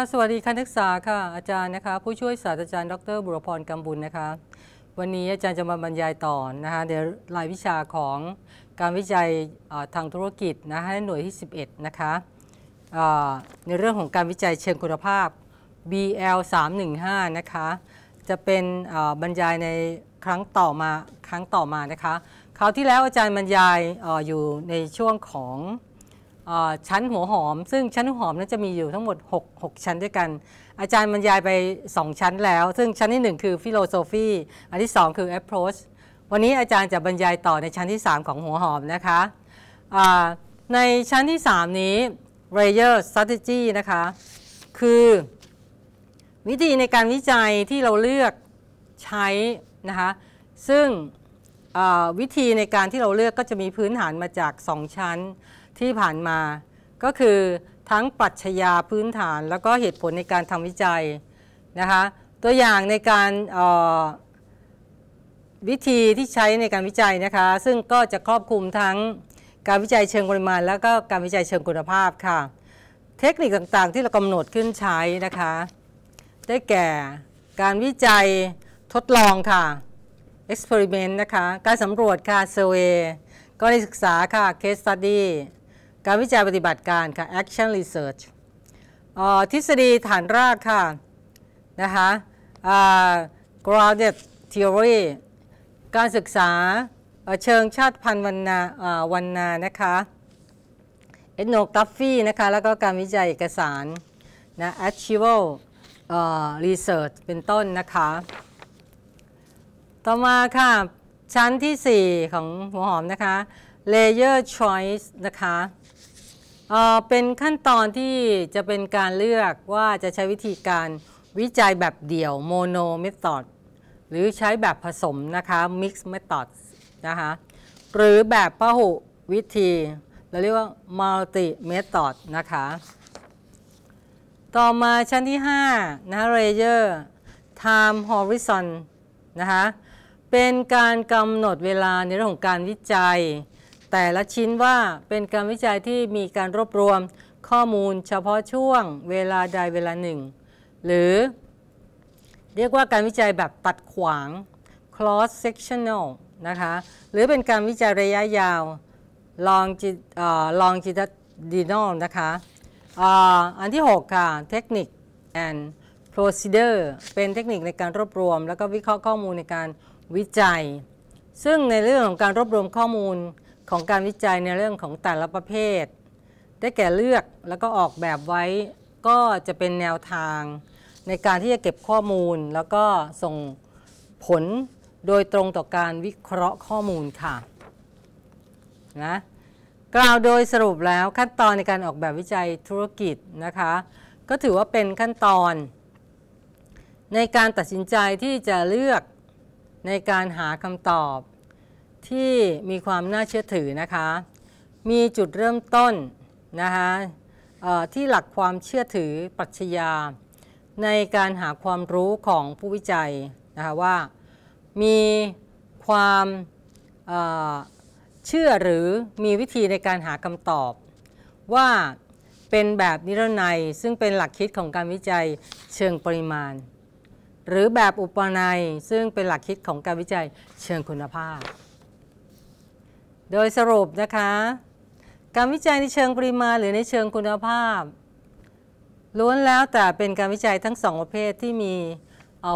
ค่ะสวัสดีคณะศึกษาค่ะอาจารย์นะคะผู้ช่วยศาสตราจารย์ดรบุรพรกำบุญนะคะ วันนี้อาจารย์จะมาบรรยายต่อนะคะในรายวิชาของการวิจัยทางธุรกิจนะคะหน่วยที่ 11นะคะในเรื่องของการวิจัยเชิงคุณภาพ BL 315นะคะจะเป็นบรรยายในครั้งต่อมาครั้งต่อมานะคะคราวที่แล้วอาจารย์บรรยายออยู่ในช่วงของชั้นหัวหอมซึ่งชั้นหัวหอมนั้นจะมีอยู่ทั้งหมด6 6 ชั้นด้วยกัน อาจารย์บรรยายไป 2 ชั้นแล้ว ซึ่งชั้นที่ 1 คือฟิโลโซฟีอันที่ 2 คือ approach วันนี้อาจารย์จะบรรยายต่อในชั้นที่ 3 ของหัวหอมนะคะในชั้นที่ 3 นี้ layer strategy นะคะคือ วิธีในการวิจัยที่เราเลือกใช้นะคะซึ่งวิธีในการที่เราเลือกก็จะมีพื้นฐานมาจาก 2 ชั้นที่ผ่านมาก็คือทั้งปรัชญาพื้นฐาน แล้วก็เหตุผลในการทำวิจัย นะคะ ตัวอย่างในการวิธีที่ใช้ในการวิจัยนะคะ ซึ่งก็จะครอบคลุมทั้งการวิจัยเชิงปริมาณ แล้วก็การวิจัยเชิงคุณภาพค่ะเทคนิคต่างๆที่เรากำหนดขึ้นใช้นะคะ ได้แก่การวิจัยทดลองค่ะ experiment นะคะ การสำรวจค่ะ survey ก็ได้ศึกษาค่ะ case study การวิจัยปฏิบัติการค่ะ action research ทฤษฎีฐานรากค่ะนะคะ grounded theory การศึกษาเชิงชาติพันธุ์วันนาวันนานะคะ ethnography นะคะแล้วก็การวิจัยเอกสารนะ archival research เป็นต้นนะคะ ต่อมาค่ะ ชั้นที่ 4 ของหัวหอมนะคะ layer choice นะคะเป็นขั้นตอนที่จะเป็นการเลือกว่าจะใช้วิธีการวิจัยแบบเดี่ยวโมโนเมธอดหรือใช้แบบผสมนะคะมิกซ์เมธอดนะคะหรือแบบพหุวิธี เราเรียกว่ามัลติเมธอดนะคะต่อมาชั้นที่ 5นะเรเยอร์ไทม์ฮอริซอนนะคะเป็นการกำหนดเวลาในเรื่องของการวิจัยแต่ละชิ้นว่าเป็นการวิจัยที่มีการรวบรวมข้อมูลเฉพาะช่วงเวลาใดเวลาหนึ่ง หรือ เรียกว่าการวิจัยแบบตัดขวาง cross sectional นะคะหรือเป็นการวิจัยระยะยาว long longitudinal นะคะอันที่6ค่ะเทคนิค and procedure เป็นเทคนิคในการรวบรวม แล้วก็วิเคราะห์ข้อมูลในการวิจัย ซึ่งในเรื่องของการรวบรวมข้อมูลของการวิจัยในเรื่องของแต่ละประเภท ได้แก่เลือกแล้วก็ออกแบบไว้ ก็จะเป็นแนวทาง ในการที่จะเก็บข้อมูล แล้วก็ส่งผลโดยตรงต่อการวิเคราะห์ข้อมูลค่ะนะกล่าวโดยสรุปแล้วขั้นตอนในการออกแบบวิจัยธุรกิจนะคะ ก็ถือว่าเป็นขั้นตอน ในการตัดสินใจที่จะเลือกในการหาคำตอบที่มีความน่าเชื่อถือนะคะ มีจุดเริ่มต้นนะคะที่หลักความเชื่อถือปรัชญาในการหาความรู้ของผู้วิจัยนะคะว่ามีความเชื่อหรือมีวิธีในการหาคำตอบ ว่าเป็นแบบนิรนัย ซึ่งเป็นหลักคิดของการวิจัยเชิงปริมาณ หรือแบบอุปนัยซึ่งเป็นหลักคิดของการวิจัยเชิงคุณภาพโดยสรุปนะคะการวิจัยในเชิงปริมาณหรือในเชิงคุณภาพ ล้วนแล้วแต่เป็นการวิจัยทั้งสองประเภทที่มี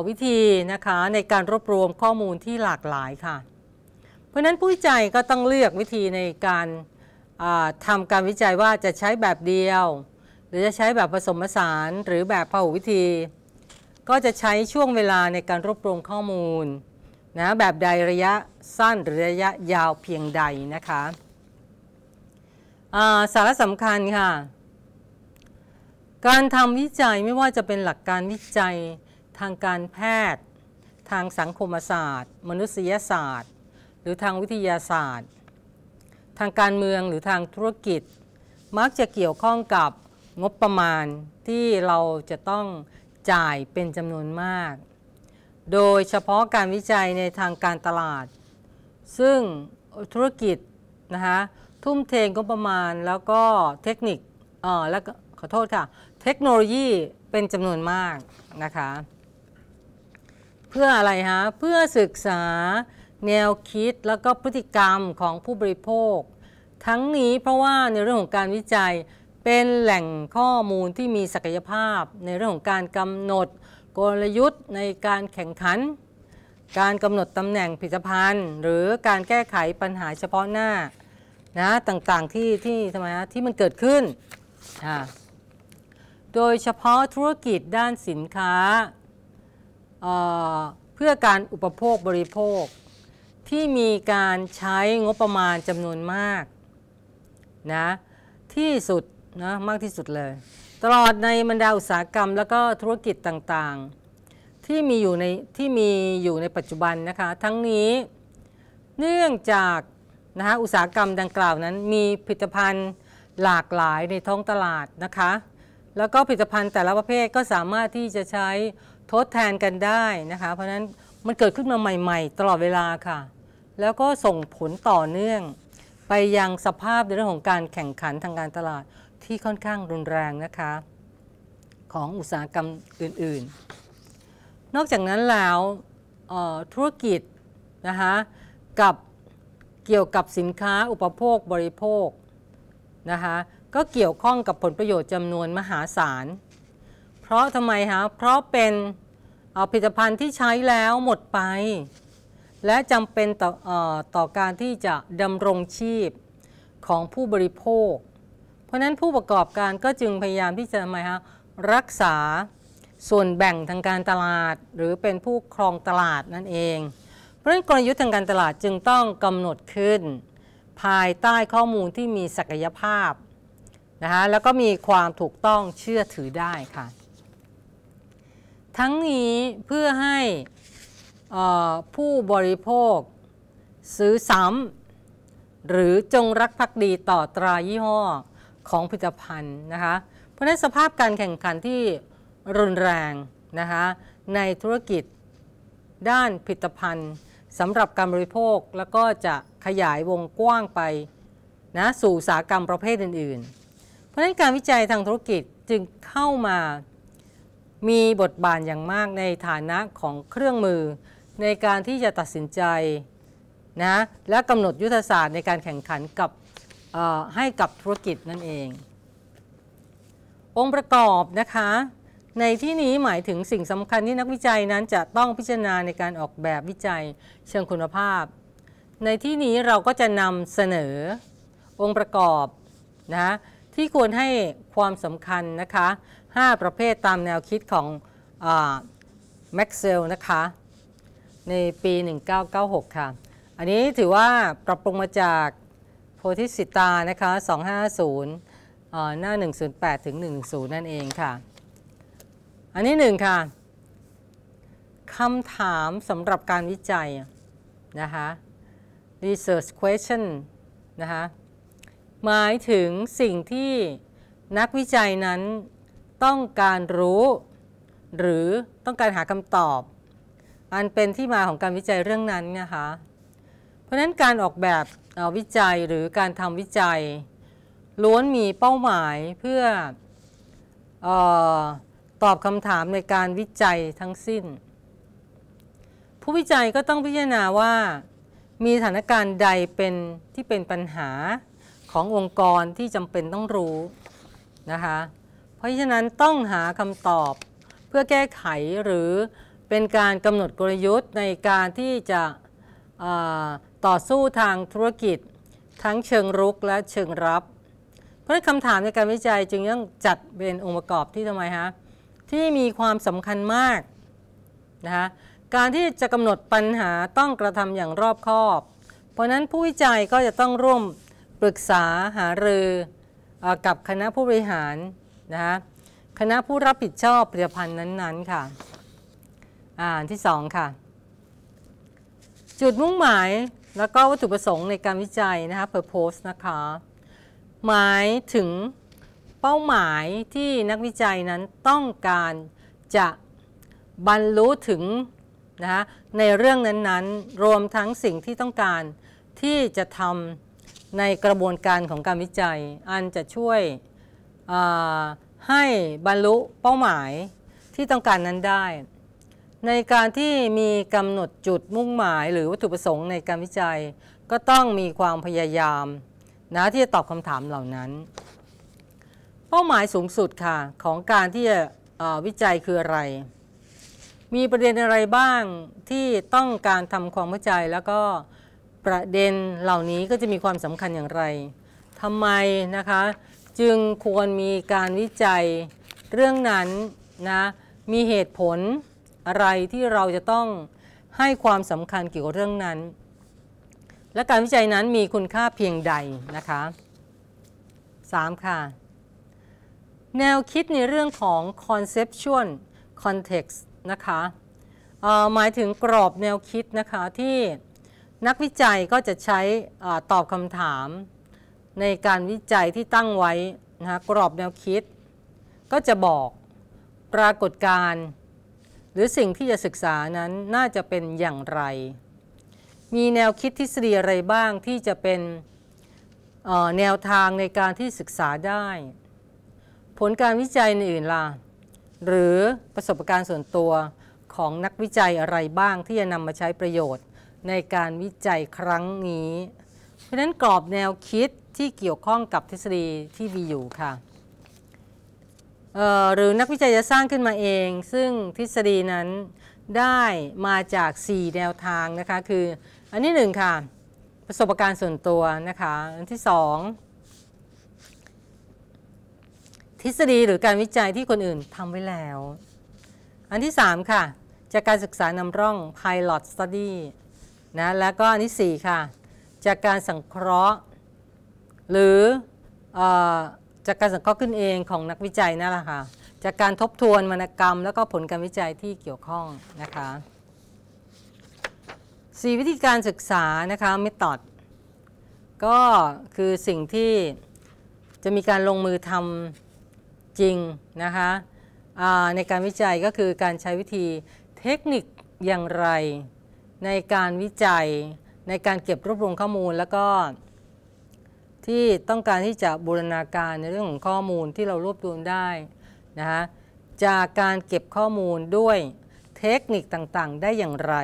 วิธีนะคะในการรวบรวมข้อมูลที่หลากหลายค่ะ เพราะนั้นผู้วิจัยก็ต้องเลือกวิธีในการทำการวิจัยว่าจะใช้แบบเดียว หรือจะใช้แบบผสมผสานหรือแบบพหุวิธี ก็จะใช้ช่วงเวลาในการรวบรวมข้อมูลนะแบบใดระยะสั้นหรือระยะยาวเพียงใดนะคะสาระสำคัญค่ะการทำวิจัยไม่ว่าจะเป็นหลักการวิจัยทางการแพทย์ ทางสังคมศาสตร์ มนุษยศาสตร์ หรือทางวิทยาศาสตร์ ทางการเมืองหรือทางธุรกิจ มักจะเกี่ยวข้องกับงบประมาณที่เราจะต้องจ่ายเป็นจำนวนมากโดยเฉพาะการวิจัยในทางการตลาด ซึ่งธุรกิจนะคะทุ่มเทงก็ประมาณแล้วก็เทคนิคเอ่อแล้วขอโทษค่ะ เทคโนโลยีเป็นจำนวนมากนะคะเพื่ออะไรฮะเพื่อศึกษาแนวคิดแล้วก็พฤติกรรมของผู้บริโภค ทั้งนี้เพราะว่าในเรื่องของการวิจัยเป็นแหล่งข้อมูลที่มีศักยภาพ ในเรื่องของการกำหนดกลยุทธ์ในการแข่งขัน การกำหนดตำแหน่งผลิตภัณฑ์ หรือการแก้ไขปัญหาเฉพาะหน้านะต่างๆที่ที่ทำไมะที่มันเกิดขึ้น โดยเฉพาะธุรกิจด้านสินค้าเเพื่อการอุปโภคบริโภค ที่มีการใช้งบประมาณจำนวนมากนะที่สุดนะมากที่สุดเลยตลอดในบรรดาอุตสาหกรรมและก็ธุรกิจต่างๆที่มีอยู่ในที่มีอยู่ในปัจจุบันนะคะทั้งนี้ เนื่องจากนะคะอุตสาหกรรมดังกล่าวนั้น มีผลิตภัณฑ์หลากหลายในท้องตลาดนะคะแล้วก็ผลิตภัณฑ์แต่ละประเภทก็สามารถที่จะใช้ทดแทนกันได้นะคะเพราะะนั้นมันเกิดขึ้นมาใหม่ๆ ตลอดเวลาค่ะแล้วก็ส่งผลต่อเนื่องไปยังสภาพในเรื่องของการแข่งขันทางการตลาดที่ค่อนข้างรุนแรงนะคะของอุตสาหกรรมอื่น ๆ นอกจากนั้นแล้วธุรกิจนะคะกับเกี่ยวกับสินค้าอุปโภคบริโภคนะคะก็เกี่ยวข้องกับผลประโยชน์จำนวนมหาศาลเพราะทำไมคะเพราะเป็นผลิตภัณฑ์ที่ใช้แล้วหมดไป และจำเป็นต่ออต่อการที่จะดำรงชีพของผู้บริโภคราะนั้นผู้ประกอบการก็จึงพยายามที่จะทำไมฮะรักษาส่วนแบ่งทางการตลาดหรือเป็นผู้ครองตลาดนั่นเอง เพราะฉะนั้นกลยุทธ์ทางการตลาดจึงต้องกำหนดขึ้น ภายใต้ข้อมูลที่มีศักยภาพนะคะแล้วก็มีความถูกต้องเชื่อถือได้ค่ะทั้งนี้เพื่อให้ผู้บริโภคซื้อซ้ำหรือจงรักภักดีต่อตรายี่ห้อของผลิตภัณฑ์นะคะเพราะฉะนั้นสภาพการแข่งขันที่รุนแรงนะคะในธุรกิจด้านผลิตภัณฑ์สำหรับการบริโภคแล้วก็จะขยายวงกว้างไปนะสู่สาหกรรมประเภทอื่นๆ เพราะฉะนั้นการวิจัยทางธุรกิจจึงเข้ามามีบทบาทอย่างมากในฐานะของเครื่องมือในการที่จะตัดสินใจนะและกำหนดยุทธศาสตร์ในการแข่งขันกับให้กับธุรกิจนั่นเอง องค์ประกอบนะคะ ในที่นี้หมายถึงสิ่งสำคัญที่นักวิจัยนั้นจะต้องพิจารณาในการออกแบบวิจัยเชิงคุณภาพ ในที่นี้เราก็จะนำเสนอองค์ประกอบนะที่ควรให้ความสำคัญนะคะ 5 ประเภทตามแนวคิดของแม็กเซลนะคะในปี 1996ค่ะอันนี้ถือว่าปรับปรุงมาจากพธิสิตานะคะ250หน้า 108 ถึง110 นั่นเองค่ะ อันนี้หนึ่งค่ะ คำถามสำหรับการวิจัยนะคะ research question นะคะ หมายถึงสิ่งที่นักวิจัยนั้นต้องการรู้ หรือต้องการหาคำตอบ อันเป็นที่มาของการวิจัยเรื่องนั้นนะคะ เพราะนั้นการออกแบบวิจัยหรือการทำวิจัย ล้วนมีเป้าหมายเพื่อออตอบคำถามในการวิจัยทั้งสิ้น ผู้วิจัยก็ต้องพิจารณาว่ามีสถานการณ์ใดเป็นที่เป็นปัญหาขององค์กรที่จำเป็นต้องรู้นะคะเพราะฉะนั้นต้องหาคำตอบเพื่อแก้ไขหรือเป็นการกำหนดกลยุทธ์ในการที่จะต่อสู้ทางธุรกิจ ทั้งเชิงรุกและเชิงรับ เพราะคำถามในการวิจัยจึงต้องจัดเป็นองค์ประกอบที่ทำไมฮะที่มีความสำคัญมากนะคะการที่จะกำหนดปัญหาต้องกระทำอย่างรอบคอบ เพราะนั้นผู้วิจัยก็จะต้องร่วมปรึกษาหารือกับคณะผู้บริหารนะคะคณะผู้รับผิดชอบผลิตภัณฑ์นั้นๆค่ะอ่านที่ 2 ค่ะ จุดมุ่งหมายแล้วก็วัตถุประสงค์ในการวิจัยนะคะ purpose นะคะ หมายถึงเป้าหมายที่นักวิจัยนั้นต้องการจะ บรรลุถึงนะคะในเรื่องนั้นๆ รวมทั้งสิ่งที่ต้องการ ที่จะทำในกระบวนการของการวิจัย อันจะช่วยให้บรรลุเป้าหมายที่ต้องการนั้นได้ในการที่มีกำหนดจุดมุ่งหมายหรือวัตถุประสงค์ในการวิจัยก็ต้องมีความพยายามนะที่จะตอบคำถามเหล่านั้นเป้าหมายสูงสุดค่ะของการที่จะวิจัยคืออะไร มีประเด็นอะไรบ้างที่ต้องการทำความเข้าใจ แล้วก็ประเด็นเหล่านี้ก็จะมีความสำคัญอย่างไรทำไมนะคะ จึงควรมีการวิจัยเรื่องนั้นนะมีเหตุผลอะไรที่เราจะต้องให้ความสำคัญเกี่ยวกับเรื่องนั้น และการวิจัยนั้นมีคุณค่าเพียงใดนะคะ 3. ค่ะ แนวคิดในเรื่องของ conceptual context นะคะหมายถึงกรอบแนวคิดนะคะที่นักวิจัยก็จะใช้ตอบคำถาม ในการวิจัยที่ตั้งไว้นะคะกรอบแนวคิด ก็จะบอกปรากฏการณ์หรือสิ่งที่จะศึกษานั้นน่าจะเป็นอย่างไร มีแนวคิดทฤษฎีอะไรบ้างที่จะเป็นแนวทางในการที่ศึกษาได้ ผลการวิจัยในอื่นล่ะ หรือประสบการณ์ส่วนตัวของนักวิจัยอะไรบ้างที่จะนำมาใช้ประโยชน์ในการวิจัยครั้งนี้ เพราะนั้นกรอบแนวคิดที่เกี่ยวข้องกับทฤษฎีที่มีอยู่ค่ะหรือนักวิจัยจะสร้างขึ้นมาเอง ซึ่งทฤษฎีนั้นได้มาจาก 4 แนวทางนะคะ คืออันที่หนึ่งค่ะ ประสบการณ์ส่วนตัวนะคะ อันที่สองทฤษฎีหรือการวิจัยที่คนอื่นทำไว้แล้ว อันที่3ค่ะ จากการศึกษานำร่อง pilot study นะแล้วก็อันที่4ค่ะ จากการสังเคราะห์ หรืออจากการสังเคราะห์ขึ้นเองของนักวิจัยนั่นแหละค่ะจากการทบทวนวรรณกรรมแล้วก็ผลการวิจัยที่เกี่ยวข้องนะคะสี่วิธีการศึกษานะคะเมธอด ก็คือสิ่งที่จะมีการลงมือทำจริงนะคะในการวิจัยก็คือการใช้วิธีเทคนิคอย่างไร ในการวิจัยในการเก็บรวบรวมข้อมูลแล้วก็ที่ต้องการที่จะบูรณาการในเรื่องของข้อมูลที่เรารวบรวมได้นะฮะจากการเก็บข้อมูลด้วยเทคนิคต่างๆ ได้อย่างไร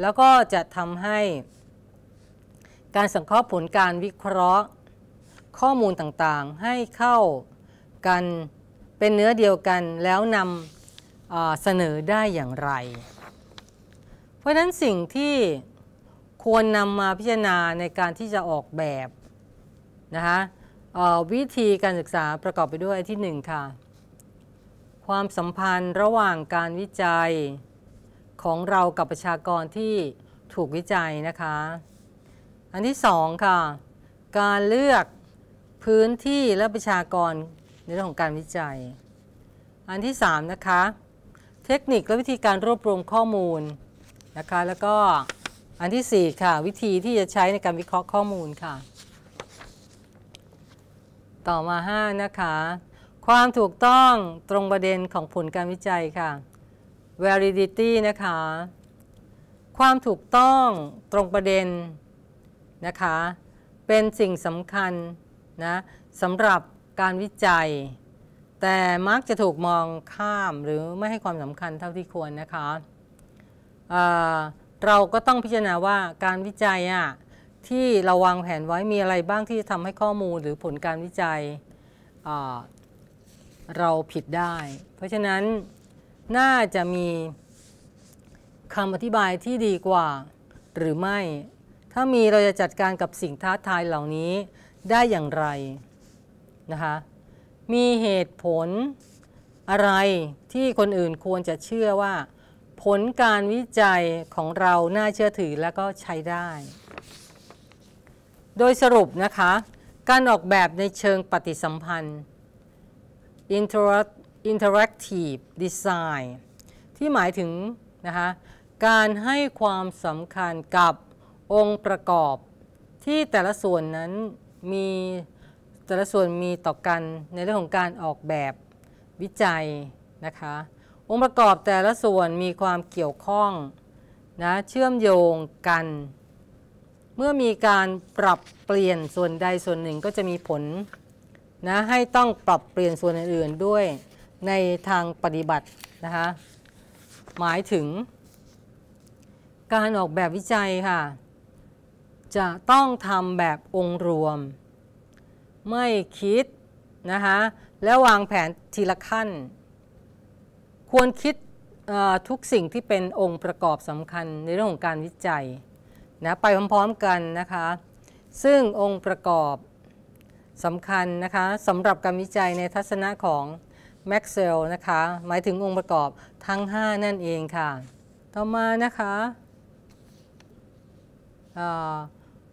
แล้วก็จะทำให้ การสังเคราะห์ผลการวิเคราะห์ ข้อมูลต่างๆ ให้เข้ากันเป็นเนื้อเดียวกันแล้วนำเสนอได้อย่างไร เพราะฉะนั้นสิ่งที่ควรนำมาพิจารณาในการที่จะออกแบบนะคะวิธีการศึกษาประกอบไปด้วยที่1ค่ะความสัมพันธ์ระหว่างการวิจัยของเรากับประชากรที่ถูกวิจัยนะคะอันที่2ค่ะ การเลือกพื้นที่และประชากรในเรื่องของการวิจัย อันที่3นะคะเทคนิคและวิธีการรวบรวมข้อมูลนะคะแล้วก็อันที่4ค่ะวิธีที่จะใช้ในการวิเคราะห์ข้อมูลค่ะต่อมา5นะคะความถูกต้องตรงประเด็นของผลการวิจัยค่ะ validity นะคะความถูกต้องตรงประเด็น นะคะ เป็นสิ่งสำคัญนะสำหรับการวิจัย แต่มักจะถูกมองข้ามหรือไม่ให้ความสำคัญเท่าที่ควรนะคะเเราก็ต้องพิจารณาว่าการวิจัยอ่ะที่เราวางแผนไว้มีอะไรบ้างที่ทำให้ข้อมูลหรือผลการวิจัยเราผิดได้ เพราะฉะนั้นน่าจะมีคำอธิบายที่ดีกว่า หรือไม่ ถ้ามีเราจะจัดการกับสิ่งท้าทายเหล่านี้ได้อย่างไรนะคะ มีเหตุผลอะไรที่คนอื่นควรจะเชื่อว่า ผลการวิจัยของเราน่าเชื่อถือและก็ใช้ได้โดยสรุปนะคะการออกแบบในเชิงปฏิสัมพันธ์ interactive design ที่หมายถึงนะคะการให้ความสำคัญกับองค์ประกอบ ที่แต่ละส่วนนั้นมี แต่ละส่วนมีต่อกันในเรื่องของการออกแบบวิจัยนะคะองค์ประกอบแต่ละส่วนมีความเกี่ยวข้องนะเชื่อมโยงกันเมื่อมีการปรับเปลี่ยนส่วนใดส่วนหนึ่งก็จะมีผล นะให้ต้องปรับเปลี่ยนส่วนอื่นๆด้วยในทางปฏิบัตินะคะหมายถึง การออกแบบวิจัยค่ะจะต้องทำแบบองค์รวม ไม่คิดนะคะและวางแผนทีละขั้น ควรคิดทุกสิ่งที่เป็นองค์ประกอบสำคัญในเรื่องของการวิจัยนะไปพร้อมๆกันนะคะซึ่งองค์ประกอบสำคัญนะคะสำหรับการวิจัยในทัศนะของแม็กเซลนะคะหมายถึงองค์ประกอบทั้ง 5 นั่นเองค่ะต่อมานะคะ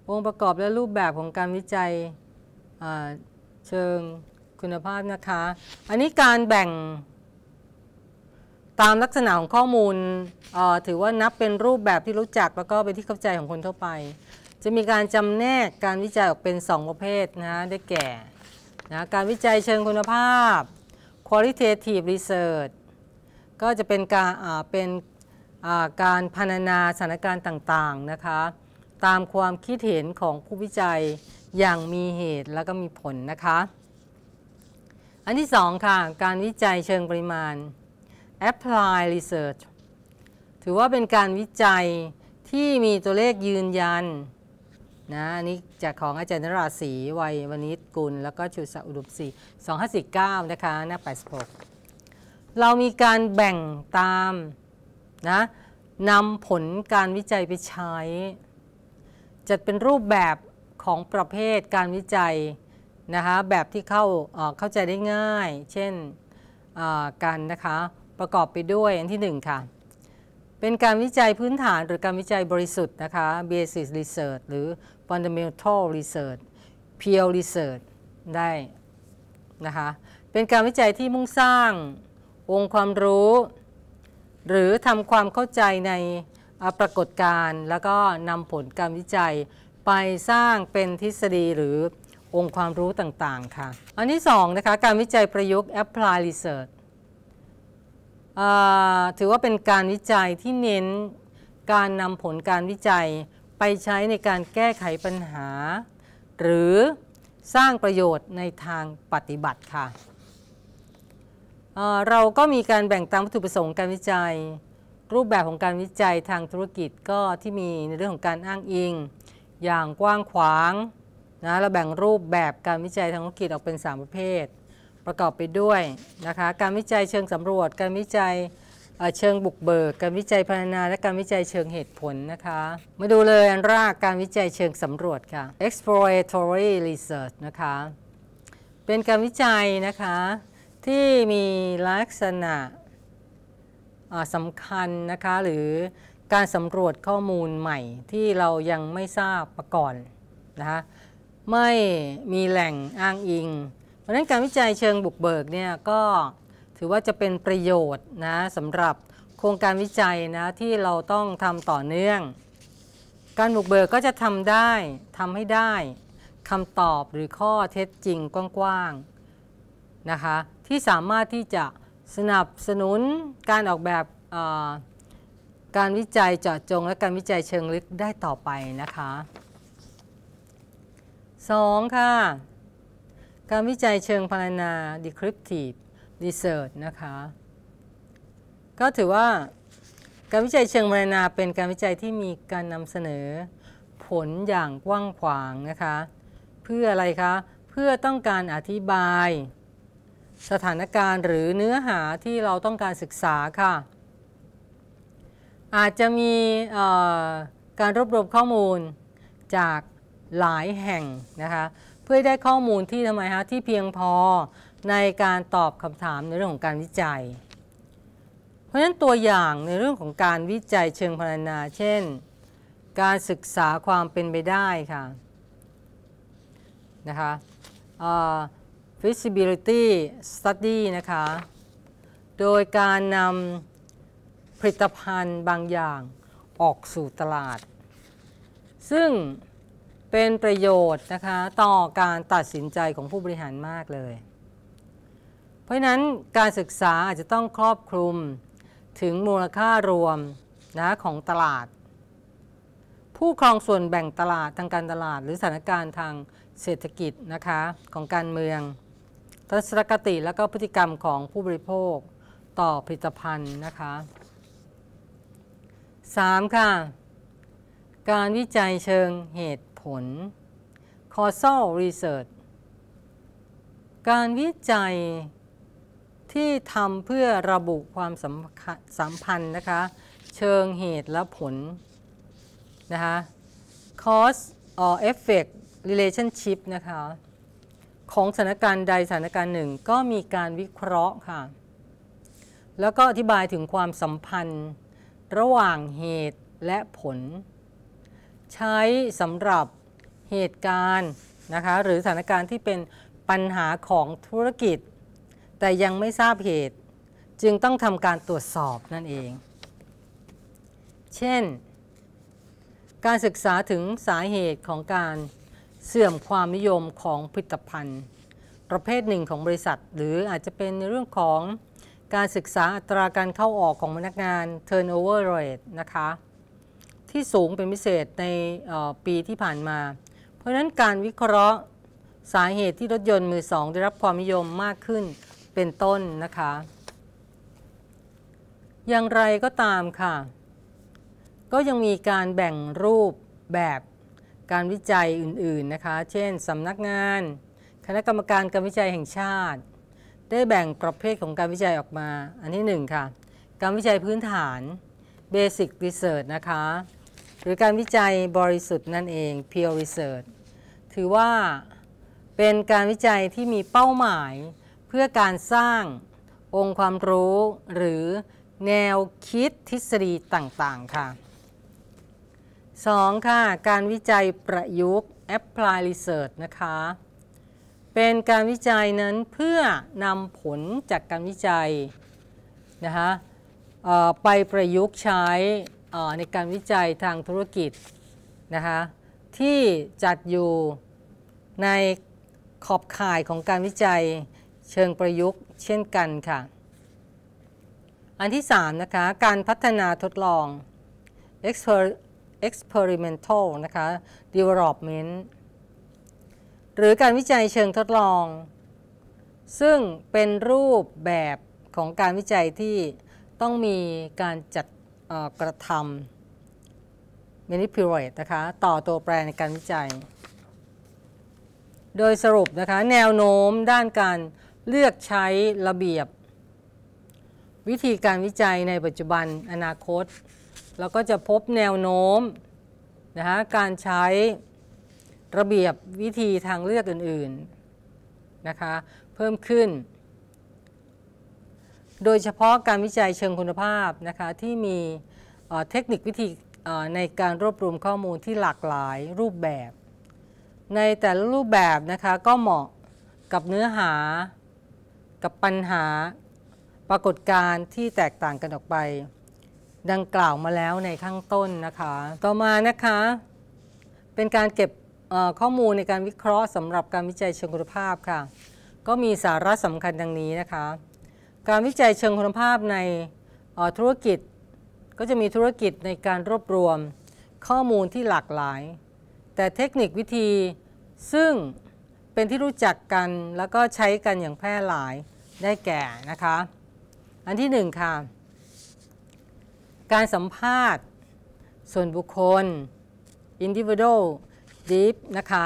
องค์ประกอบและรูปแบบของการวิจัยเชิงคุณภาพนะคะอันนี้การแบ่งตามลักษณะของข้อมูลถือว่านับเป็นรูปแบบที่รู้จักแล้วก็เป็นที่เข้าใจของคนทั่วไป จะมีการจำแนกการวิจัยออกเป็น 2 ประเภทนะได้แก่นะการวิจัยเชิงคุณภาพ qualitative research ก็จะเป็นการเป็นการพรรณนาสถานการณ์ต่างๆนะคะตามความคิดเห็นของผู้วิจัยอย่างมีเหตุและก็มีผลนะคะ อันที่ 2 ค่ะ การวิจัยเชิงปริมาณ Apply Research ถือว่าเป็นการวิจัยที่มีตัวเลขยืนยันนะอันนี้จากของอาจารย์นราศีวัยวณิชกุล แล้วก็ชูสอุดมศรี2549 นะคะ หน้า86เรามีการแบ่งตามนะนำผลการวิจัยไปใช้ จัดเป็นรูปแบบของประเภทการวิจัยนะคะแบบที่เข้าเข้าใจได้ง่าย เช่นกันนะคะประกอบไปด้วย อันที่1ค่ะเป็นการวิจัยพื้นฐานหรือการวิจัยบริสุทธิ์นะคะ Basic Research หรือ Fundamental Research Pure Research ได้นะคะเป็นการวิจัยที่มุ่งสร้างองค์ความรู้ หรือทำความเข้าใจในปรากฏการณ์แล้วก็นำผลการวิจัยไปสร้างเป็นทฤษฎีหรือองค์ความรู้ต่างๆค่ะอันที่2นะคะการวิจัยประยุกต์ Apply Research ถือว่าเป็นการวิจัยที่เน้นการนำผลการวิจัยไปใช้ในการแก้ไขปัญหา หรือสร้างประโยชน์ในทางปฏิบัติค่ะเเราก็มีการแบ่งตามวัตถุประสงค์การวิจัย รูปแบบของการวิจัยทางธุรกิจก็ที่มีในเรื่องของการอ้างอิง อย่างกว้างขวางนะเราแบ่งรูปแบบการวิจัยทางธุรกิจออกเป็น3ประเภทประกอบไปด้วยนะคะการวิจัยเชิงสำรวจการวิจัยเชิงบุกเบิกการวิจัยพัฒนาและการวิจัยเชิงเหตุผลนะคะมาดูเลยอันรากการวิจัยเชิงสำรวจค่ะ exploratory research นะคะเป็นการวิจัยนะคะที่มีลักษณะสำคัญนะคะหรือการสำรวจข้อมูลใหม่ที่เรายังไม่ทราบมาก่อนนะคะไม่มีแหล่งอ้างอิงเพราะนั้นการวิจัยเชิงบุกเบิกเนี่ยก็ถือว่าจะเป็นประโยชน์นะสำหรับโครงการวิจัยนะที่เราต้องทำต่อเนื่อง การบุกเบิกก็จะทำได้ทำให้ได้คำตอบหรือข้อเท็จจริงกว้างๆนะคะที่สามารถที่จะสนับสนุนการออกแบบการวิจัยเจาะจง และการวิจัยเชิงลึกได้ต่อไปนะคะ 2. ค่ะการวิจัยเชิงพรรณนา descriptive research นะคะ ก็ถือว่าการวิจัยเชิงพรรณนาเป็นการวิจัยที่มีการนำเสนอผลอย่างกว้างขวางนะคะ เพื่ออะไรคะ เพื่อต้องการอธิบาย สถานการณ์หรือเนื้อหาที่เราต้องการศึกษาค่ะ อาจจะมีการรวบรวมข้อมูลจากหลายแห่งนะคะเพื่อได้ข้อมูลที่ทำไมฮะที่เพียงพอในการตอบคำถามในเรื่องของการวิจัย เพราะฉะนั้นตัวอย่างในเรื่องของการวิจัยเชิงพรรณนาเช่น การศึกษาความเป็นไปได้ค่ะ นะคะ uh, feasibility study นะคะ โดยการนำผลิตภัณฑ์บางอย่างออกสู่ตลาด ซึ่งเป็นประโยชน์นะคะต่อการตัดสินใจของผู้บริหารมากเลย เพราะนั้นการศึกษาอาจจะต้องครอบคลุมถึงมูลค่ารวมนะของตลาด ผู้ครองส่วนแบ่งตลาดทางการตลาด หรือสถานการณ์ทางเศรษฐกิจนะคะของการเมืองทัศนคติและก็พฤติกรรมของผู้บริโภคต่อผลิตภัณฑ์นะคะ 3. ค่ะการวิจัยเชิงเหตุผล causal research การวิจัยที่ทำเพื่อระบุความสัมพันธ์นะคะ เชิงเหตุและผลนะคะ cause or effect relationship นะคะของสถานการณ์ใดสถานการณ์หนึ่งก็มีการวิเคราะห์ค่ะ แล้วก็อธิบายถึงความสัมพันธ์ ระหว่างเหตุและผลใช้สำหรับเหตุการณ์นะคะหรือสถานการณ์ที่เป็นปัญหาของธุรกิจ แต่ยังไม่ทราบเหตุ จึงต้องทำการตรวจสอบนั่นเอง เช่น การศึกษาถึงสาเหตุของการเสื่อมความนิยมของผลิตภัณฑ์ ประเภทหนึ่งของบริษัท หรืออาจจะเป็นในเรื่องของการศึกษาอัตราการเข้าออกของพนักงาน turnover rate นะคะที่สูงเป็นพิเศษในปีที่ผ่านมา เพราะฉะนั้นการวิเคราะห์สาเหตุที่รถยนต์มือสอง ได้รับความนิยมมากขึ้นเป็นต้นนะคะ อย่างไรก็ตามค่ะ ก็ยังมีการแบ่งรูปแบบการวิจัยอื่น ๆนะคะ เช่นสำนักงาน คณะกรรมการการวิจัยแห่งชาติ ได้แบ่งประเภทของการวิจัยออกมา อันที่1ค่ะ การวิจัยพื้นฐาน Basic Research นะคะหรือการวิจัยบริสุทธิ์นั่นเอง pure research ถือว่าเป็นการวิจัยที่มีเป้าหมาย เพื่อการสร้างองค์ความรู้หรือแนวคิดทฤษฎีต่างๆค่ะ 2. ค่ะ การวิจัยประยุกต์ apply research นะคะเป็นการวิจัยนั้นเพื่อนำผลจากการวิจัยนะคะไปประยุกต์ใช้ในการวิจัยทางธุรกิจนะคะที่จัดอยู่ในขอบข่ายของการวิจัยเชิงประยุกต์เช่นกันค่ะอันที่3นะคะการพัฒนาทดลอง experimental นะคะ development หรือการวิจัยเชิงทดลอง ซึ่งเป็นรูปแบบของการวิจัยที่ต้องมีการจัดกระทำ manipulate นะคะต่อตัวแปรในการวิจัย โดยสรุปนะคะแนวโน้มด้านการเลือกใช้ระเบียบ วิธีการวิจัยในปัจจุบันอนาคต เราก็จะพบแนวโน้มนะคะการใช้ระเบียบวิธีทางเลือกอื่นๆนะคะเพิ่มขึ้นโดยเฉพาะการวิจัยเชิงคุณภาพนะคะ ที่มีเทคนิควิธีในการรวบรวมข้อมูลที่หลากหลายรูปแบบ ในแต่ละรูปแบบนะคะก็เหมาะกับเนื้อหา กับปัญหาปรากฏการณ์ที่แตกต่างกันออกไป ดังกล่าวมาแล้วในข้างต้นนะคะ ต่อมานะคะ เป็นการเก็บข้อมูลในการวิเคราะห์สำหรับการวิจัยเชิงคุณภาพค่ะ ก็มีสาระสำคัญดังนี้นะคะการวิจัยเชิงคุณภาพในธุรกิจ ก็จะมีธุรกิจในการรวบรวมข้อมูลที่หลากหลาย แต่เทคนิควิธีซึ่งเป็นที่รู้จักกันแล้วก็ใช้กันอย่างแพร่หลายได้แก่นะคะ อันที่หนึ่งค่ะ การสัมภาษณ์ ส่วนบุคคล individual deep นะคะ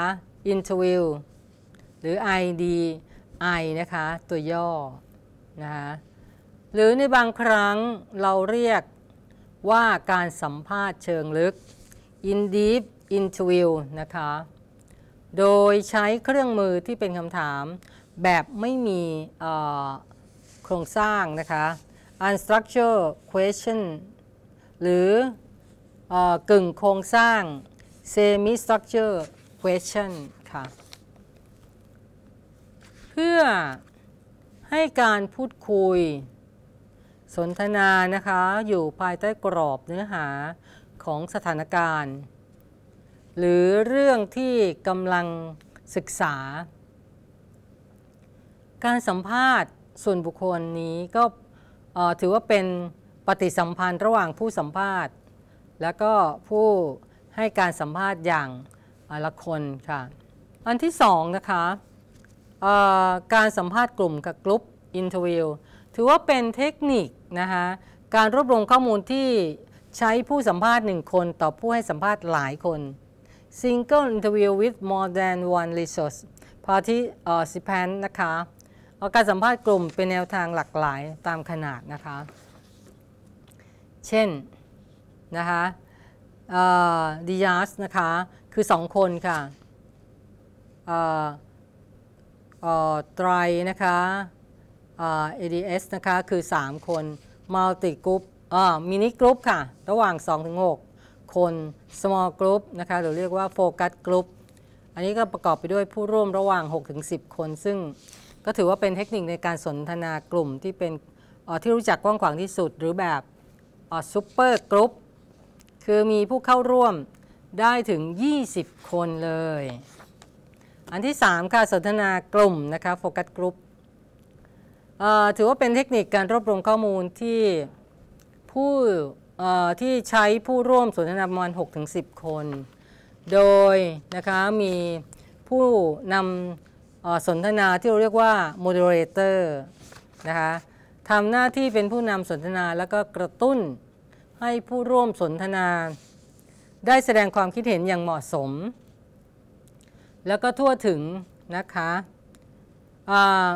interview หรือ IDI นะคะ ตัวย่อนะคะหรือในบางครั้งเราเรียกว่าการสัมภาษณ์เชิงลึก in deep interview นะคะ โดยใช้เครื่องมือที่เป็นคำถามแบบไม่มีโครงสร้างนะคะ unstructured question หรือกึ่งโครงสร้าง semi structured question ค่ะ เพื่อให้การพูดคุย สนทนานะคะ อยู่ภายใต้กรอบเนื้อหาของสถานการณ์ หรือเรื่องที่กำลังศึกษา การสัมภาษณ์ส่วนบุคคลนี้ก็ถือว่าเป็นปฏิสัมพันธ์ระหว่างผู้สัมภาษณ์ และก็ผู้ให้การสัมภาษณ์อย่างละคนค่ะ อันที่สองนะคะการสัมภาษณ์กลุ่มกับกลุ่มอินเทอร์วิวถือว่าเป็นเทคนิคนะคะการรวบรวมข้อมูลที่ใช้ผู้สัมภาษณ์หนึ่งคนต่อผู้ให้สัมภาษณ์หลายคน Single Interview with more than one resource พาที่ออสิแพนนะคะการสัมภาษณ์กลุ่มเป็นแนวทางหลากหลายตามขนาดนะคะเช่นนะคะดิยาสนะคะคือ2 คนค่ะตรนะคะ ADS นะคะคือ 3 คนมัลติกรุ๊ปมินิกรุ๊ปค่ะ ระหว่าง2-6คน small group นะคะหรือเรียกว่าโฟกัสกรุ๊ปอันนี้ก็ประกอบไปด้วยผู้ร่วมระหว่าง6-10 คน ซึ่งก็ถือว่าเป็นเทคนิคในการสนทนากลุ่มที่เป็นที่รู้จักกว้างขวางที่สุดหรือแบบซูเปอร์กรุ๊ปคือมีผู้เข้าร่วมได้ถึง 20 คนเลยอันที่ 3ค่ะสนทนากลุ่มนะคะโฟกัสกลุ่มถือว่าเป็นเทคนิคการรวบรวมข้อมูลที่ผู้ที่ใช้ผู้ร่วมสนทนาประมาณ 6-10 คน โดยนะคะมีผู้นำสนทนาที่เราเรียกว่า moderator นะคะทำหน้าที่เป็นผู้นำสนทนาแล้วก็กระตุ้นให้ผู้ร่วมสนทนา ได้แสดงความคิดเห็นอย่างเหมาะสมแล้วก็ทั่วถึง นะคะ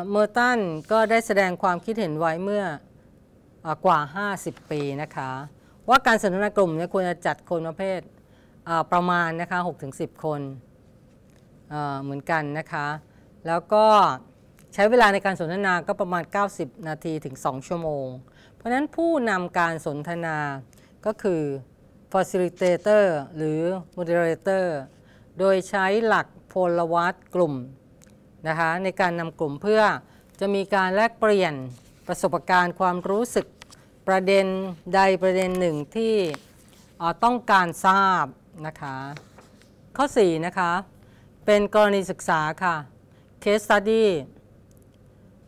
เมอร์ตันก็ได้แสดงความคิดเห็นไว้เมื่อกว่า 50 ปีนะคะ ว่าการสนทนากลุ่มเนี่ยควรจะจัดคนประเภทประมาณนะคะ6-10 คนเหมือนกันนะคะ แล้วก็ใช้เวลาในการสนทนาก็ประมาณ 90 นาทีถึง 2 ชั่วโมง เพราะนั้นผู้นำการสนทนาก็คือ facilitator หรือ moderator โดยใช้หลักพลวัตกลุ่มนะคะในการนำกลุ่มเพื่อจะมีการแลกเปลี่ยนประสบการณ์ความรู้สึกประเด็นใดประเด็นหนึ่งที่ต้องการทราบนะคะข้อ4นะคะเป็นกรณีศึกษาค่ะ case study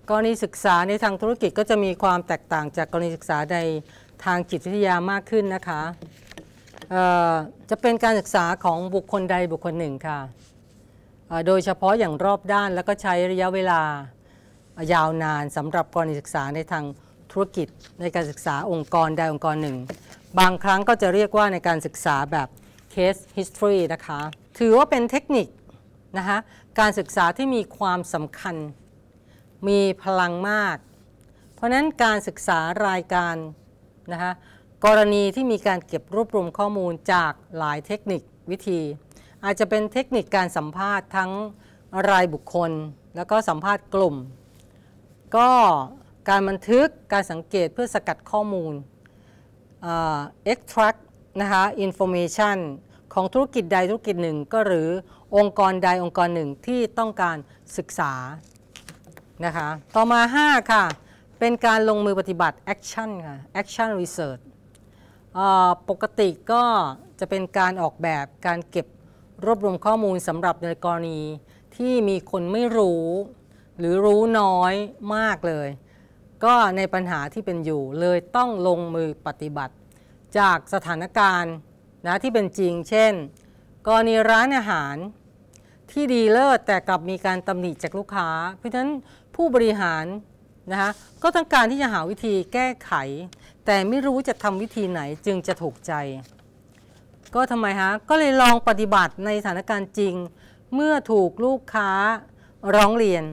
กรณีศึกษาในทางธุรกิจ ก็จะมีความแตกต่างจากกรณีศึกษา ในทางจิตวิทยามากขึ้นนะคะจะเป็นการศึกษาของบุคคลใดบุคคลหนึ่งค่ะโดยเฉพาะอย่างรอบด้านแล้วก็ใช้ระยะเวลายาวนานสำหรับกรณีศึกษาในทางธุรกิจ ในการศึกษาองค์กรใดองค์กรหนึ่ง บางครั้งก็จะเรียกว่าในการศึกษาแบบ case history นะคะ ถือว่าเป็นเทคนิคนะคะการศึกษาที่มีความสำคัญ มีพลังมาก เพราะนั้นการศึกษารายการนะคะกรณีที่มีการเก็บรวบรวมข้อมูลจากหลายเทคนิควิธีอาจจะเป็นเทคนิคการสัมภาษณ์ทั้งรายบุคคลแล้วก็สัมภาษณ์กลุ่ม ก็การบันทึกการสังเกตเพื่อสกัดข้อมูล extract นะคะ information ของธุรกิจใดธุรกิจหนึ่งก็หรือองค์กรใดองค์กรหนึ่งที่ต้องการศึกษานะคะต่อมา 5 ค่ะ เป็นการลงมือปฏิบัติ action ค่ะ action research ปกติก็จะเป็นการออกแบบการเก็บรวบรวมข้อมูลสำหรับในกรณีที่มีคนไม่รู้ หรือรู้น้อยมากเลย ก็ในปัญหาที่เป็นอยู่ เลยต้องลงมือปฏิบัติ จากสถานการณ์นะที่เป็นจริง เช่น กรณีร้านอาหารที่ดีเลิศแต่กลับมีการตำหนิจากลูกค้า เพราะฉะนั้นผู้บริหารนะคะก็ต้องการที่จะหาวิธีแก้ไข แต่ไม่รู้จะทำวิธีไหนจึงจะถูกใจก็ทำไมฮะก็เลยลองปฏิบัติในสถานการณ์จริง เมื่อถูกลูกค้าร้องเรียน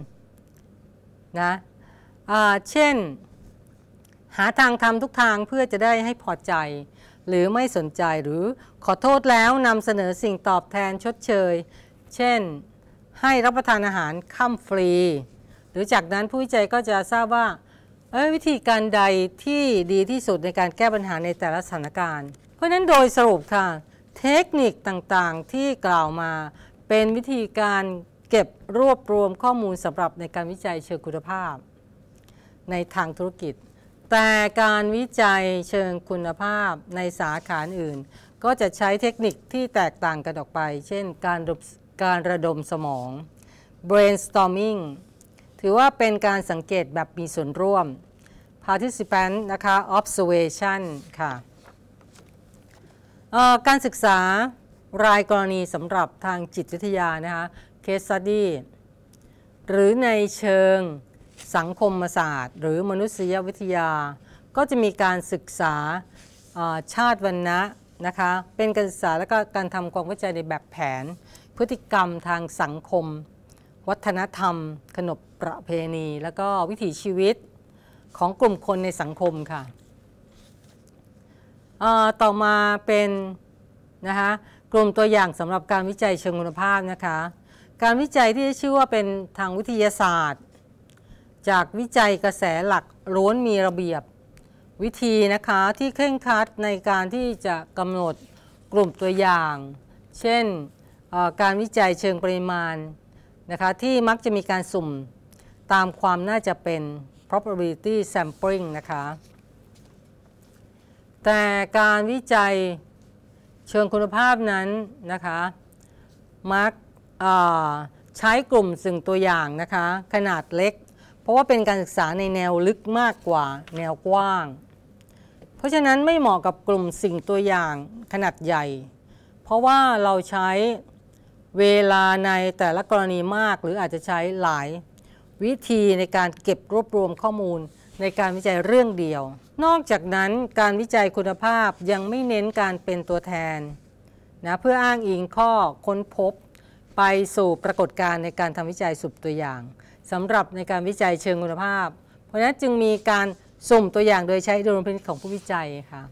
นะเช่น หาทางทำทุกทางเพื่อจะได้ให้พอใจ หรือไม่สนใจหรือขอโทษแล้วนำเสนอสิ่งตอบแทนชดเชย เช่นให้รับประทานอาหารค่ำฟรี หรือจากนั้นผู้วิจัยก็จะทราบว่า วิธีการใดที่ดีที่สุดในการแก้ปัญหาในแต่ละสถานการณ์ เพราะนั้นโดยสรุปค่ะเทคนิคต่างๆที่กล่าวมาเป็นวิธีการเก็บรวบรวมข้อมูลสำหรับในการวิจัยเชิงคุณภาพ ในทางธุรกิจ แต่การวิจัยเชิงคุณภาพในสาขาอื่น ก็จะใช้เทคนิคที่แตกต่างกันออกไป เช่น การการระดมสมอง brainstorming ถือว่าเป็นการสังเกตแบบมีส่วนร่วม participant นะคะ observation ค่ะการศึกษารายกรณีสำหรับทางจิตวิทยา นะคะ เคสสตี้หรือในเชิงสังคมศาสตร์หรือมนุษยวิทยา ก็จะมีการศึกษาชาติวันนะนะคะ เป็นการศึกษาและก็การทำความเข้าใจในแบบแผน พฤติกรรมทางสังคม วัฒนธรรม ขนบประเพณี และก็วิถีชีวิตของกลุ่มคนในสังคมค่ะต่อมาเป็นนะคะกลุ่มตัวอย่างสำหรับการวิจัยเชิงคุณภาพนะคะ การวิจัยที่ชื่อว่าเป็นทางวิทยาศาสตร์ จากวิจัยกระแสหลักล้วนมีระเบียบวิธีนะคะ ที่เคร่งครัดในการที่จะกำหนดกลุ่มตัวอย่าง เช่นการวิจัยเชิงปริมาณนะคะที่มักจะมีการสุ่มตามความน่าจะเป็น probability sampling นะคะแต่การวิจัยเชิงคุณภาพนั้นนะคะมักใช้กลุ่มสึ่งตัวอย่างนะคะขนาดเล็ก เพราะว่าเป็นการศึกษาในแนวลึกมากกว่าแนวกว้าง เพราะฉะนั้นไม่เหมาะกับกลุ่มสิ่งตัวอย่างขนาดใหญ่ เพราะว่าเราใช้เวลาในแต่ละกรณีมาก หรืออาจจะใช้หลายวิธีในการเก็บรวบรวมข้อมูลในการวิจัยเรื่องเดียวนอกจากนั้นการวิจัยคุณภาพยังไม่เน้นการเป็นตัวแทนนะเพื่ออ้างอิงข้อค้นพบ ไปสู่ปรากฏการณ์ในการทำวิจัยสุ่มตัวอย่างสำหรับในการวิจัยเชิงคุณภาพ เพราะนั้นจึงมีการสุ่มตัวอย่างโดยใช้ดุลพินิจของผู้วิจัยค่ะ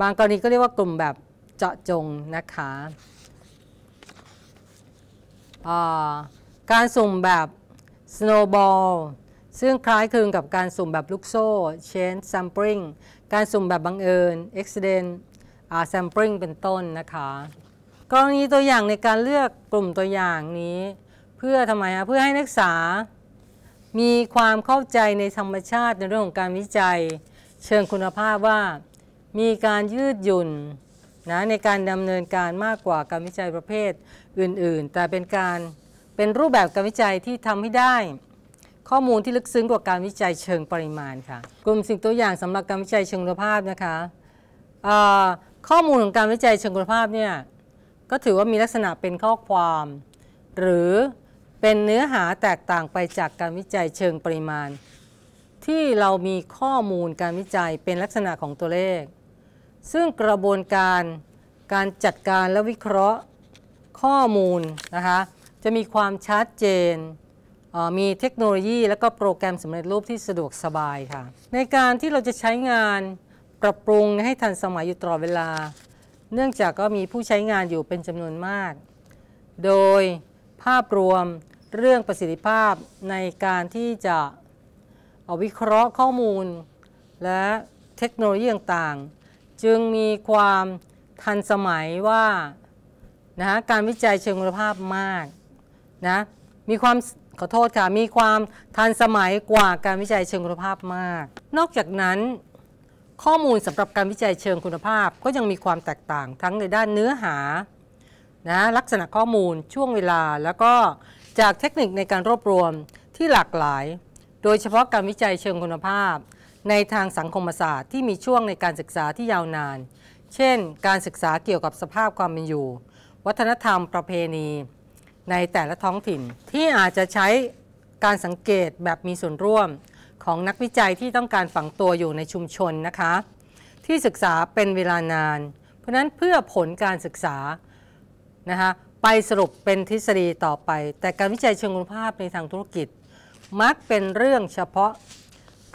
บางกรณีก็เรียกว่ากลุ่มแบบเจาะจงนะคะการสุ่มแบบ snowball ซึ่งคล้ายคลึงกับการสุ่มแบบลูกโซ่ chain sampling การสุ่มแบบบังเอิญ accident sampling เป็นต้นนะคะ กรณีตัวอย่างในการเลือกกลุ่มตัวอย่างนี้ เพื่อทำไมคะเพื่อให้นักศึกษา มีความเข้าใจในธรรมชาติในเรื่องของการวิจัยเชิงคุณภาพว่า มีการยืดหยุ่นนะในการดำเนินการมากกว่าการวิจัยประเภทอื่น ๆ แต่เป็นการเป็นรูปแบบการวิจัยที่ทำให้ได้ข้อมูลที่ลึกซึ้งกว่าการวิจัยเชิงปริมาณค่ะ กลุ่มสิ่งตัวอย่างสำหรับการวิจัยเชิงคุณภาพนะคะข้อมูลของการวิจัยเชิงคุณภาพเนี่ย ก็ถือว่ามีลักษณะเป็นข้อความ หรือเป็นเนื้อหาแตกต่างไปจากการวิจัยเชิงปริมาณ ที่เรามีข้อมูลการวิจัยเป็นลักษณะของตัวเลข ซึ่งกระบวนการการจัดการและวิเคราะห์ข้อมูลนะคะจะมีความชัดเจนมีเทคโนโลยีและก็โปรแกรมสำเร็จรูปที่สะดวกสบายค่ะ ในการที่เราจะใช้งาน ปรับปรุงให้ทันสมัยอยู่ตลอดเวลา เนื่องจากก็มีผู้ใช้งานอยู่เป็นจำนวนมาก โดยภาพรวมเรื่องประสิทธิภาพในการที่จะวิเคราะห์ข้อมูล และเทคโนโลยีต่างๆ จึงมีความทันสมัยว่านะการวิจัยเชิงคุณภาพมากนะมีความขอโทษค่ะมีความทันสมัยกว่าการวิจัยเชิงคุณภาพมาก นอกจากนั้น ข้อมูลสำหรับการวิจัยเชิงคุณภาพก็ยังมีความแตกต่างทั้งในด้านเนื้อหานะลักษณะข้อมูลช่วงเวลา แล้วก็จากเทคนิคในการรวบรวมที่หลากหลาย โดยเฉพาะการวิจัยเชิงคุณภาพ ในทางสังคมศาสตร์ที่มีช่วงในการศึกษาที่ยาวนาน เช่น การศึกษาเกี่ยวกับสภาพความเป็นอยู่ วัฒนธรรมประเพณีในแต่ละท้องถิ่นที่อาจจะใช้การสังเกตแบบมีส่วนร่วมของนักวิจัยที่ต้องการฝังตัวอยู่ในชุมชนนะคะที่ศึกษาเป็นเวลานาน เพราะนั้นเพื่อผลการศึกษานะคะไปสรุปเป็นทฤษฎีต่อไป แต่การวิจัยเชิงคุณภาพในทางธุรกิจ มักเป็นเรื่องเฉพาะ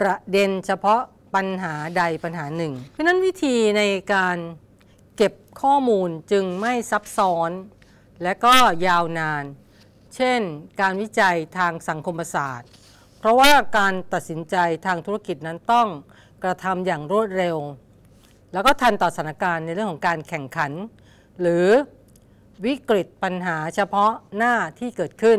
ประเด็น เฉพาะปัญหาใดปัญหาหนึ่ง เพราะนั้นวิธีในการเก็บข้อมูลจึงไม่ซับซ้อนและก็ยาวนาน เช่นการวิจัยทางสังคมศาสตร์ เพราะว่าการตัดสินใจทางธุรกิจนั้นต้องกระทำอย่างรวดเร็ว แล้วก็ทันต่อสถานการณ์ในเรื่องของการแข่งขัน หรือวิกฤตปัญหาเฉพาะหน้าที่เกิดขึ้น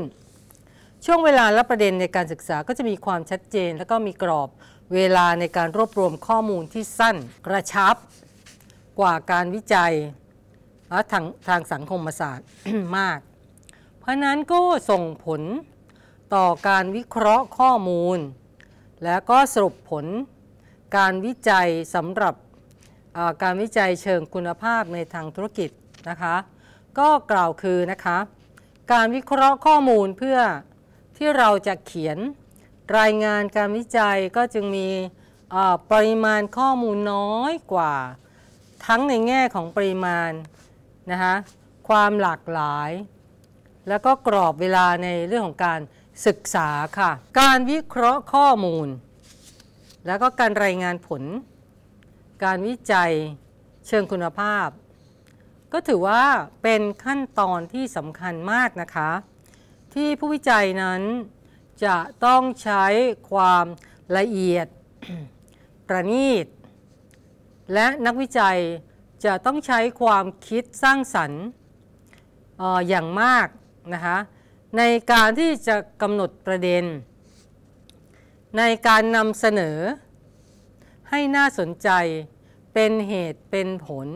ช่วงเวลาและประเด็นในการศึกษาก็จะมีความชัดเจน และก็มีกรอบเวลาในการรวบรวมข้อมูลที่สั้นกระชับ กว่าการวิจัยและทางทางสังคมศาสตร์มาก เพราะนั้นก็ส่งผลต่อการวิเคราะห์ข้อมูล และก็สรุปผลการวิจัยสำหรับการวิจัยเชิงคุณภาพในทางธุรกิจนะคะก็กล่าวคือนะคะการวิเคราะห์ข้อมูลเพื่อที่เราจะเขียนรายงานการวิจัยก็จึงมีปริมาณข้อมูลน้อยกว่า ทั้งในแง่ของปริมาณนะคะความหลากหลาย แล้วก็กรอบเวลาในเรื่องของการศึกษาค่ะการวิเคราะห์ข้อมูล แล้วก็การรายงานผล การวิจัยเชิงคุณภาพ ก็ถือว่าเป็นขั้นตอนที่สำคัญมากนะคะ ที่ผู้วิจัยนั้นจะต้องใช้ความละเอียด ประณีตและนักวิจัยจะต้องใช้ความคิดสร้างสรรค์อย่างมากนะคะในการที่จะกำหนดประเด็น ในการนำเสนอ ให้น่าสนใจเป็นเหตุเป็นผล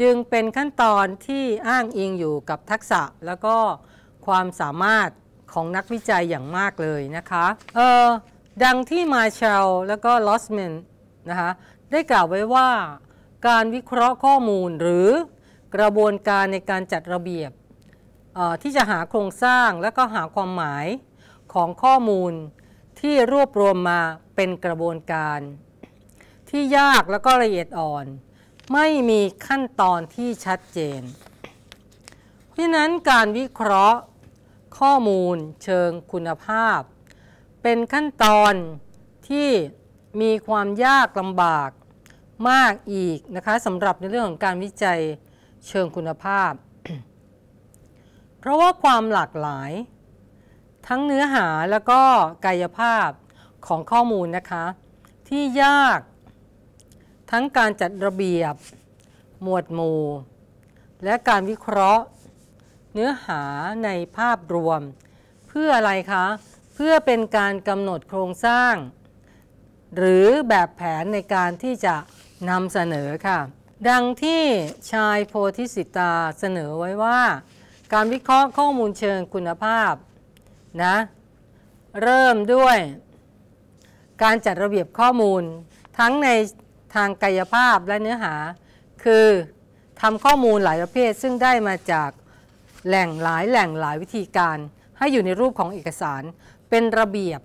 จึงเป็นขั้นตอนที่อ้างอิงอยู่กับทักษะแล้วก็ความสามารถของนักวิจัยอย่างมากเลยนะคะเออดังที่มาเชลแล้วก็ลอสเมนนะคะได้กล่าวไว้ว่าการวิเคราะห์ข้อมูลหรือกระบวนการในการจัดระเบียบที่จะหาโครงสร้างและก็หาความหมายของข้อมูลที่รวบรวมมาเป็นกระบวนการ ที่ยากและก็ละเอียดอ่อน ไม่มีขั้นตอนที่ชัดเจน เพราะฉะนั้นการวิเคราะห์ ข้อมูลเชิงคุณภาพ เป็นขั้นตอนที่มีความยากลำบากมากอีกนะคะสำหรับในเรื่องของการวิจัยเชิงคุณภาพ เพราะว่าความหลากหลาย ทั้งเนื้อหาและก็กายภาพของข้อมูลนะคะที่ยาก ทั้งการจัดระเบียบหมวดหมู่ และการวิเคราะห์เนื้อหาในภาพรวม เพื่ออะไรคะเพื่อเป็นการกำหนดโครงสร้าง หรือแบบแผนในการที่จะนำเสนอค่ะ ดังที่ชายโพธิสิตาเสนอไว้ว่า การวิเคราะห์ข้อมูลเชิงคุณภาพนะเริ่มด้วย การจัดระเบียบข้อมูลทั้งในทางกายภาพและเนื้อหา คือทำข้อมูลหลายประเภทซึ่งได้มาจากแหล่งหลายแหล่งหลายวิธีการให้อยู่ในรูปของเอกสาร เป็นระเบียบ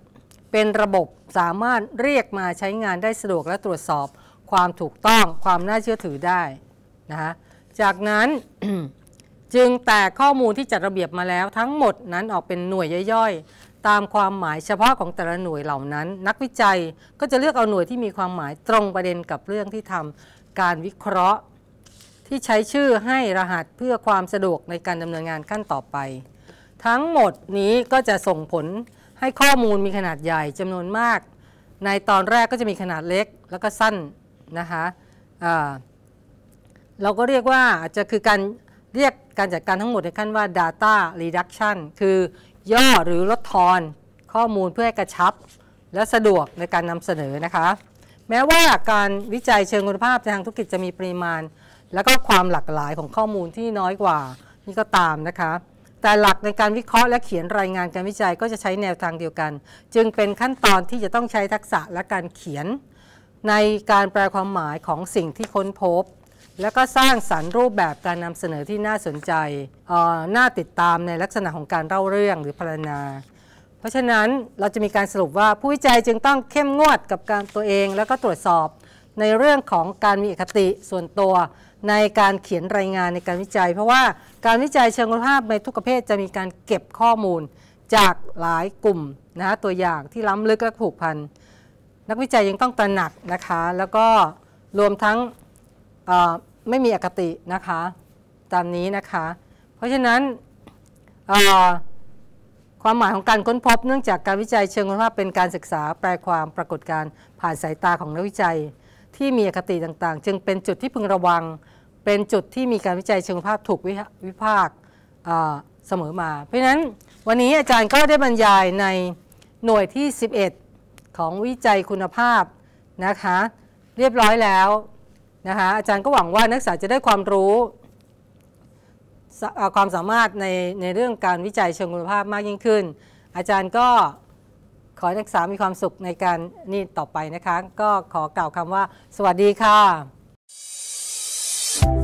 เป็นระบบสามารถเรียกมาใช้งานได้สะดวกและตรวจสอบความถูกต้องความน่าเชื่อถือได้นะฮะจากนั้นจึงแตกข้อมูลที่จัดระเบียบมาแล้ว ทั้งหมดนั้นออกเป็นหน่วยย่อย ๆ ตามความหมายเฉพาะของแต่ละหน่วยเหล่านั้น นักวิจัยก็จะเลือกเอาหน่วยที่มีความหมายตรงประเด็นกับเรื่องที่ทำการวิเคราะห์ ที่ใช้ชื่อให้รหัสเพื่อความสะดวกในการดำเนินงานขั้นต่อไป ทั้งหมดนี้ก็จะส่งผลให้ข้อมูลมีขนาดใหญ่จำนวนมาก ในตอนแรกก็จะมีขนาดเล็กแล้วก็สั้นนะคะเราก็เรียกว่า อาจจะคือการเรียกการจัดการทั้งหมดในขั้นว่า data reduction คือย่อหรือลดทอน ข้อมูลเพื่อให้กระชับ และสะดวกในการนำเสนอนะคะแม้ว่าการวิจัยเชิงคุณภาพทางธุรกิจจะมีปริมาณ และก็ความหลากหลายของข้อมูลที่น้อยกว่านี่ก็ตามนะคะ แต่หลักในการวิเคราะห์และเขียนรายงานการวิจัยก็จะใช้แนวทางเดียวกัน จึงเป็นขั้นตอนที่จะต้องใช้ทักษะและการเขียนในการแปลความหมายของสิ่งที่ค้นพบ และก็สร้างสารรค์รูปแบบการนำเสนอที่น่าสนใจน่าติดตามในลักษณะของการเล่าเรื่องหรือพรรณนา เพราะฉะนั้นเราจะมีการสรุปว่าผู้วิจัยจึงต้องเข้มงวดกับการตัวเอง แล้วก็ตรวจสอบในเรื่องของการมีอคติส่วนตัว ในการเขียนรายงานในการวิจัย เพราะว่าการวิจัยเชิงคุณภาพในทุกประเภทจะมีการเก็บข้อมูลจากหลายกลุ่มนะตัวอย่างที่ล้ำลึกและผูกพันนักวิจัยยังต้องตระหนักนะคะแล้วก็รวมทั้งไม่มีอคตินะคะตามนี้นะคะ เพราะฉะนั้นความหมายของการค้นพบเนื่องจากการวิจัยเชิงคุณภาพเป็นการศึกษาแปลความปรากฏการผ่านสายตาของนักวิจัยที่มีอคติต่างๆ จึงเป็นจุดที่พึงระวังเป็นจุดที่มีการวิจัยเชิงคุณภาพถูกวิพากษ์เสมอมา เพราะฉะนั้นวันนี้อาจารย์ก็ได้บรรยายในหน่วยที่ 11ของวิจัยคุณภาพนะคะ เรียบร้อยแล้วนะคะอาจารย์ก็หวังว่านักศึกษาจะได้ความรู้ ความสามารถในในเรื่องการวิจัยเชิงคุณภาพมากยิ่งขึ้น อาจารย์ก็ขอนักศึกษามีความสุขในการนี่ต่อไปนะคะ ก็ขอกล่าวคำว่าสวัสดีค่ะ